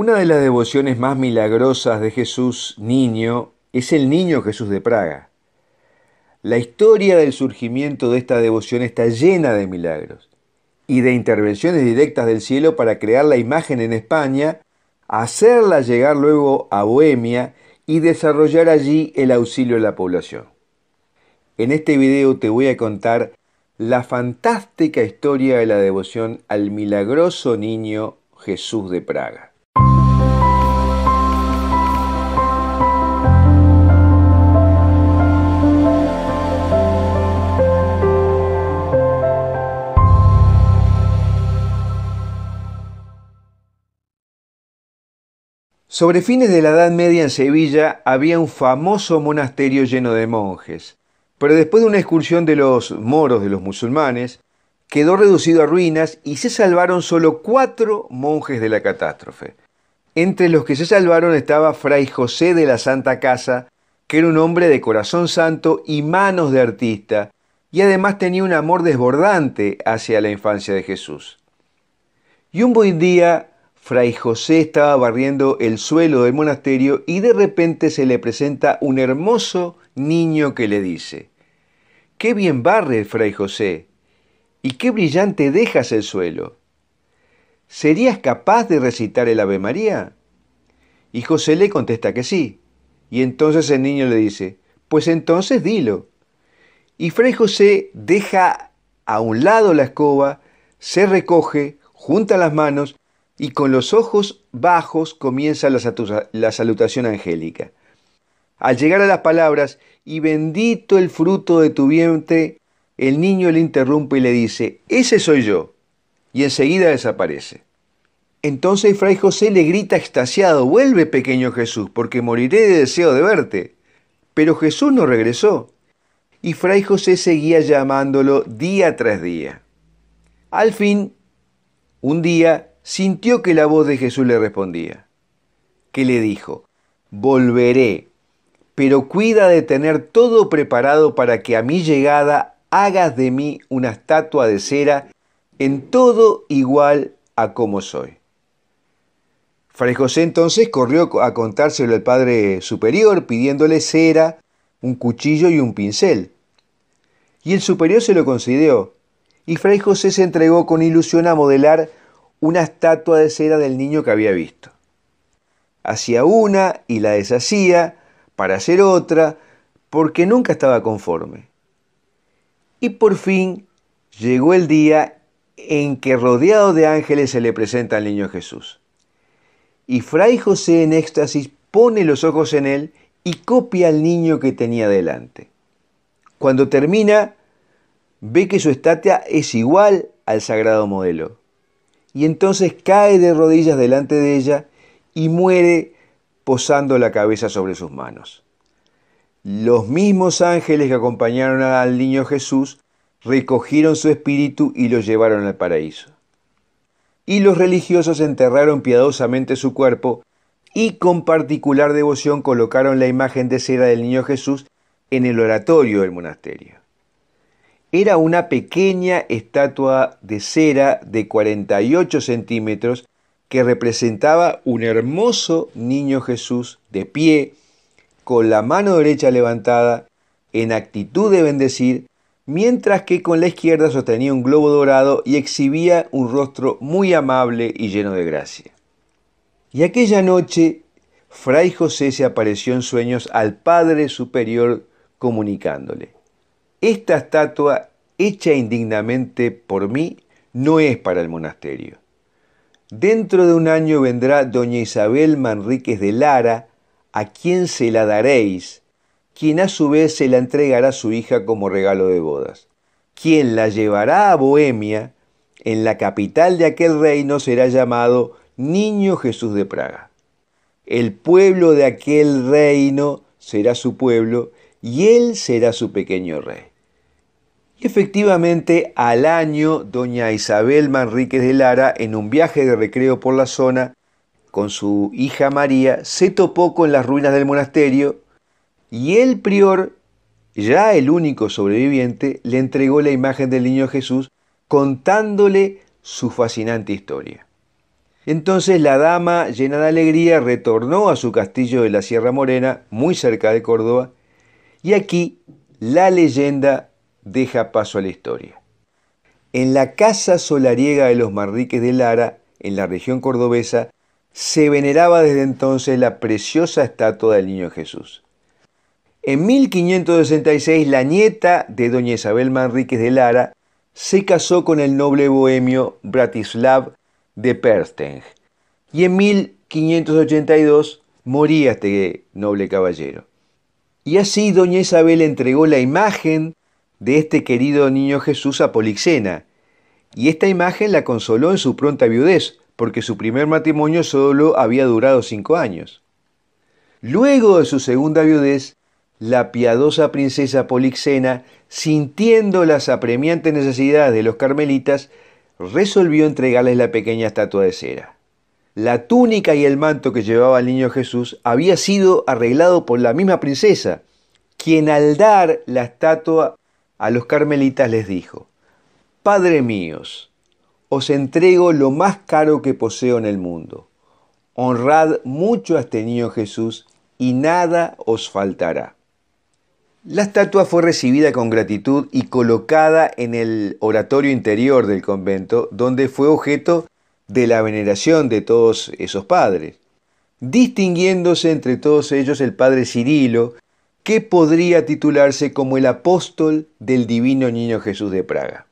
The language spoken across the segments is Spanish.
Una de las devociones más milagrosas de Jesús niño es el niño Jesús de Praga. La historia del surgimiento de esta devoción está llena de milagros y de intervenciones directas del cielo para crear la imagen en España, hacerla llegar luego a Bohemia y desarrollar allí el auxilio a la población. En este video te voy a contar la fantástica historia de la devoción al milagroso niño Jesús de Praga. Sobre fines de la Edad Media en Sevilla había un famoso monasterio lleno de monjes, pero después de una excursión de los moros, de los musulmanes, quedó reducido a ruinas y se salvaron solo cuatro monjes de la catástrofe. Entre los que se salvaron estaba Fray José de la Santa Casa, que era un hombre de corazón santo y manos de artista, y además tenía un amor desbordante hacia la infancia de Jesús. Y un buen día Fray José estaba barriendo el suelo del monasterio y de repente se le presenta un hermoso niño que le dice, Qué bien barre, Fray José, y qué brillante dejas el suelo. ¿Serías capaz de recitar el Ave María? Y José le contesta que sí. Y entonces el niño le dice, Pues entonces dilo. Y Fray José deja a un lado la escoba, se recoge, junta las manos y con los ojos bajos comienza la, salutación angélica. Al llegar a las palabras, y bendito el fruto de tu vientre, el niño le interrumpe y le dice, ese soy yo, y enseguida desaparece. Entonces Fray José le grita extasiado, vuelve pequeño Jesús, porque moriré de deseo de verte. Pero Jesús no regresó, y Fray José seguía llamándolo día tras día. Al fin, un día, sintió que la voz de Jesús le respondía, que le dijo, volveré, pero cuida de tener todo preparado para que a mi llegada hagas de mí una estatua de cera en todo igual a como soy. Fray José entonces corrió a contárselo al Padre Superior pidiéndole cera, un cuchillo y un pincel. Y el superior se lo concedió, y Fray José se entregó con ilusión a modelar una estatua de cera del niño que había visto. Hacía una y la deshacía para hacer otra, porque nunca estaba conforme. Y por fin llegó el día en que rodeado de ángeles se le presenta al niño Jesús. Y Fray José en éxtasis pone los ojos en él y copia al niño que tenía delante. Cuando termina, ve que su estatua es igual al sagrado modelo y entonces cae de rodillas delante de ella y muere posando la cabeza sobre sus manos. Los mismos ángeles que acompañaron al niño Jesús recogieron su espíritu y lo llevaron al paraíso. Y los religiosos enterraron piadosamente su cuerpo y con particular devoción colocaron la imagen de cera del niño Jesús en el oratorio del monasterio. Era una pequeña estatua de cera de 48 centímetros que representaba un hermoso niño Jesús de pie, con la mano derecha levantada, en actitud de bendecir, mientras que con la izquierda sostenía un globo dorado y exhibía un rostro muy amable y lleno de gracia. Y aquella noche, Fray José se apareció en sueños al Padre Superior comunicándole, esta estatua, hecha indignamente por mí, no es para el monasterio. Dentro de un año vendrá doña Isabel Manríquez de Lara, a quien se la daréis, quien a su vez se la entregará a su hija como regalo de bodas. Quien la llevará a Bohemia, en la capital de aquel reino, será llamado Niño Jesús de Praga. El pueblo de aquel reino será su pueblo y él será su pequeño rey. Y efectivamente, al año, doña Isabel Manríquez de Lara, en un viaje de recreo por la zona, con su hija María, se topó con las ruinas del monasterio y el prior, ya el único sobreviviente, le entregó la imagen del niño Jesús contándole su fascinante historia. Entonces la dama, llena de alegría, retornó a su castillo de la Sierra Morena, muy cerca de Córdoba, y aquí la leyenda deja paso a la historia. En la casa solariega de los Manriques de Lara, en la región cordobesa, se veneraba desde entonces la preciosa estatua del Niño Jesús. En 1566, la nieta de doña Isabel Manriques de Lara se casó con el noble bohemio Bratislav de Persteng. Y en 1582 moría este noble caballero. Y así doña Isabel entregó la imagen de este querido niño Jesús a Polixena, y esta imagen la consoló en su pronta viudez, porque su primer matrimonio solo había durado cinco años. Luego de su segunda viudez, la piadosa princesa Polixena, sintiendo las apremiantes necesidades de los carmelitas, resolvió entregarles la pequeña estatua de cera. La túnica y el manto que llevaba el niño Jesús había sido arreglado por la misma princesa, quien al dar la estatua a los carmelitas les dijo, Padre míos, os entrego lo más caro que poseo en el mundo. Honrad mucho a este niño Jesús y nada os faltará. La estatua fue recibida con gratitud y colocada en el oratorio interior del convento, donde fue objeto de la veneración de todos esos padres, distinguiéndose entre todos ellos el padre Cirilo, que podría titularse como el apóstol del divino niño Jesús de Praga.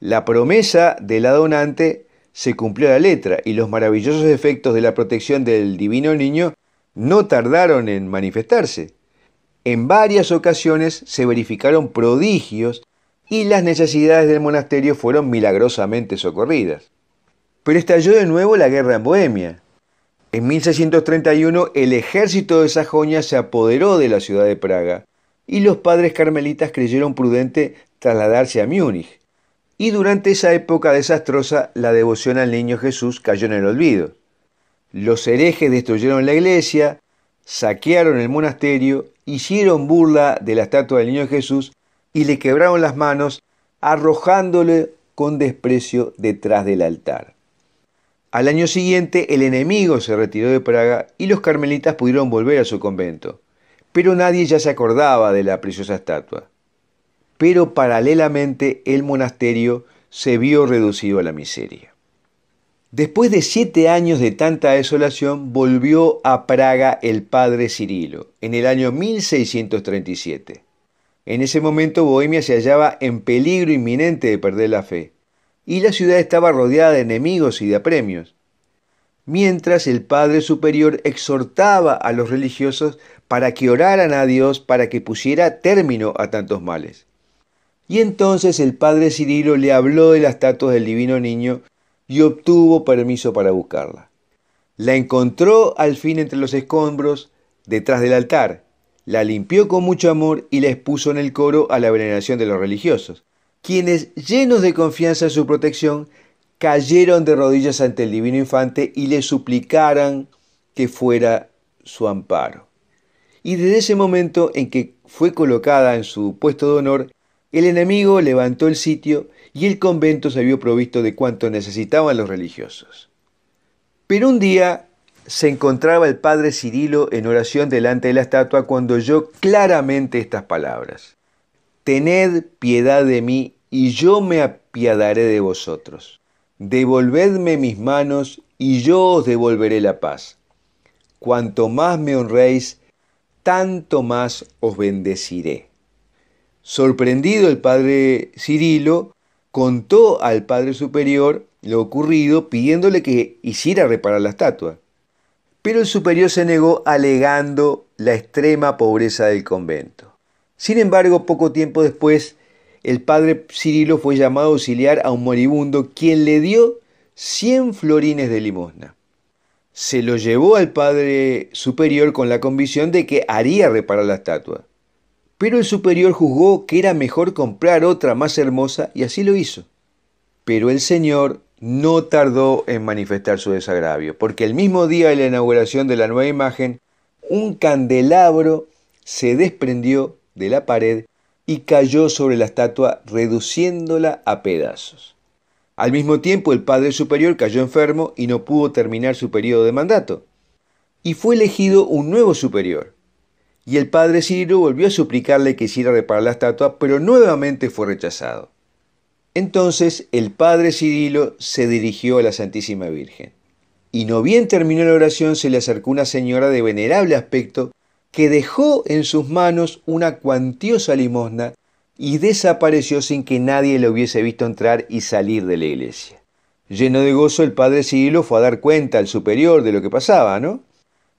La promesa de la donante se cumplió a la letra y los maravillosos efectos de la protección del divino niño no tardaron en manifestarse. En varias ocasiones se verificaron prodigios y las necesidades del monasterio fueron milagrosamente socorridas. Pero estalló de nuevo la guerra en Bohemia en 1631 el ejército de Sajonia se apoderó de la ciudad de Praga y los padres carmelitas creyeron prudente trasladarse a Múnich. Y durante esa época desastrosa la devoción al niño Jesús cayó en el olvido. Los herejes destruyeron la iglesia, saquearon el monasterio, hicieron burla de la estatua del niño Jesús y le quebraron las manos arrojándole con desprecio detrás del altar. Al año siguiente el enemigo se retiró de Praga y los carmelitas pudieron volver a su convento, pero nadie ya se acordaba de la preciosa estatua. Pero paralelamente el monasterio se vio reducido a la miseria. Después de siete años de tanta desolación, volvió a Praga el padre Cirilo, en el año 1637. En ese momento Bohemia se hallaba en peligro inminente de perder la fe, y la ciudad estaba rodeada de enemigos y de apremios, mientras el Padre Superior exhortaba a los religiosos para que oraran a Dios para que pusiera término a tantos males. Y entonces el Padre Cirilo le habló de la estatua del Divino Niño y obtuvo permiso para buscarla. La encontró al fin entre los escombros, detrás del altar, la limpió con mucho amor y la expuso en el coro a la veneración de los religiosos quienes, llenos de confianza en su protección, cayeron de rodillas ante el divino infante y le suplicaran que fuera su amparo. Y desde ese momento en que fue colocada en su puesto de honor, el enemigo levantó el sitio y el convento se vio provisto de cuanto necesitaban los religiosos. Pero un día se encontraba el padre Cirilo en oración delante de la estatua cuando oyó claramente estas palabras. Tened piedad de mí, y yo me apiadaré de vosotros. Devolvedme mis manos, y yo os devolveré la paz. Cuanto más me honréis, tanto más os bendeciré. Sorprendido el padre Cirilo, contó al padre superior lo ocurrido pidiéndole que hiciera reparar la estatua. Pero el superior se negó alegando la extrema pobreza del convento. Sin embargo, poco tiempo después, el padre Cirilo fue llamado a auxiliar a un moribundo, quien le dio 100 florines de limosna. Se lo llevó al padre superior con la convicción de que haría reparar la estatua. Pero el superior juzgó que era mejor comprar otra más hermosa y así lo hizo. Pero el señor no tardó en manifestar su desagravio, porque el mismo día de la inauguración de la nueva imagen, un candelabro se desprendió de la pared y cayó sobre la estatua reduciéndola a pedazos. Al mismo tiempo el Padre Superior cayó enfermo y no pudo terminar su periodo de mandato. Y fue elegido un nuevo superior. Y el Padre Cirilo volvió a suplicarle que hiciera reparar la estatua, pero nuevamente fue rechazado. Entonces el padre Cirilo se dirigió a la Santísima Virgen. Y no bien terminó la oración, se le acercó una señora de venerable aspecto que dejó en sus manos una cuantiosa limosna y desapareció sin que nadie le hubiese visto entrar y salir de la iglesia. Lleno de gozo, el padre Cirilo fue a dar cuenta al superior de lo que pasaba, ¿no?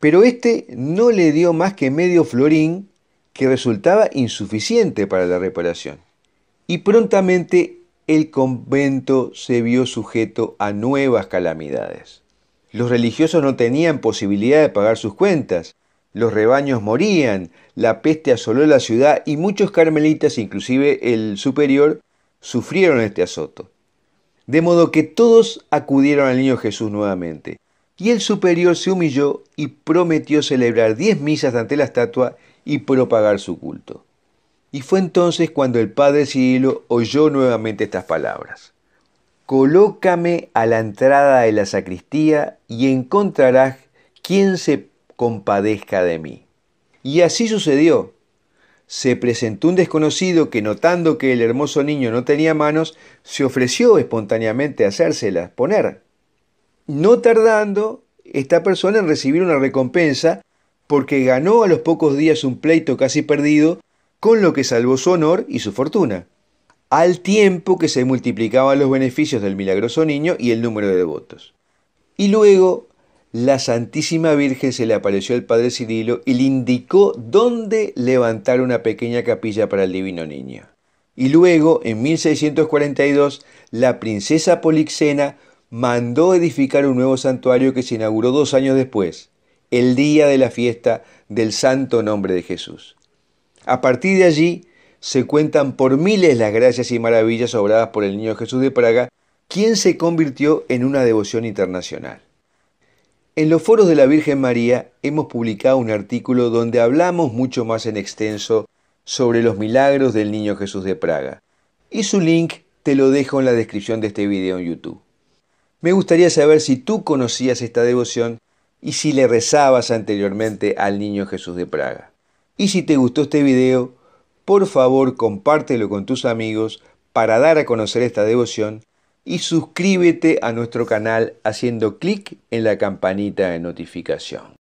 Pero este no le dio más que medio florín que resultaba insuficiente para la reparación. Y prontamente el convento se vio sujeto a nuevas calamidades. Los religiosos no tenían posibilidad de pagar sus cuentas los rebaños morían, la peste asoló la ciudad y muchos carmelitas, inclusive el superior, sufrieron este azoto. De modo que todos acudieron al niño Jesús nuevamente. Y el superior se humilló y prometió celebrar diez misas ante la estatua y propagar su culto. Y fue entonces cuando el padre Cirilo oyó nuevamente estas palabras. Colócame a la entrada de la sacristía y encontrarás quien se compadezca de mí. Y así sucedió. Se presentó un desconocido que notando que el hermoso niño no tenía manos, se ofreció espontáneamente a hacérselas poner. No tardando, esta persona en recibir una recompensa porque ganó a los pocos días un pleito casi perdido, con lo que salvó su honor y su fortuna, al tiempo que se multiplicaban los beneficios del milagroso niño y el número de devotos. Y luego la Santísima Virgen se le apareció al Padre Cirilo y le indicó dónde levantar una pequeña capilla para el Divino Niño. Y luego, en 1642, la princesa Polixena mandó edificar un nuevo santuario que se inauguró dos años después, el día de la fiesta del Santo Nombre de Jesús. A partir de allí, se cuentan por miles las gracias y maravillas obradas por el Niño Jesús de Praga, quien se convirtió en una devoción internacional. En los foros de la Virgen María hemos publicado un artículo donde hablamos mucho más en extenso sobre los milagros del niño Jesús de Praga. Y su link te lo dejo en la descripción de este video en YouTube. Me gustaría saber si tú conocías esta devoción y si le rezabas anteriormente al niño Jesús de Praga. Y si te gustó este video, por favor compártelo con tus amigos para dar a conocer esta devoción y suscríbete a nuestro canal haciendo clic en la campanita de notificación.